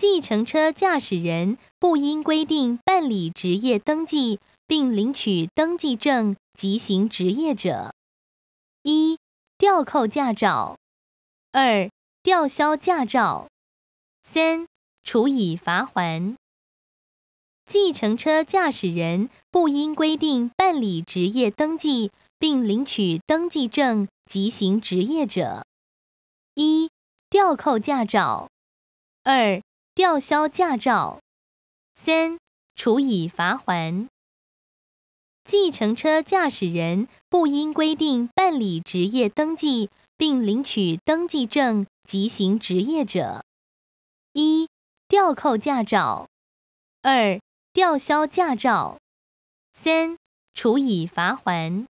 计程车驾驶人不应规定办理职业登记并领取登记证即行职业者，一吊扣驾照；二吊销驾照；三处以罚款。计程车驾驶人不应规定办理职业登记并领取登记证即行职业者，一吊扣驾照；二。吊销驾照，三处以罚还。计程车驾驶人不应规定办理职业登记并领取登记证即行职业者，一吊扣驾照，二吊销驾照，三处以罚款。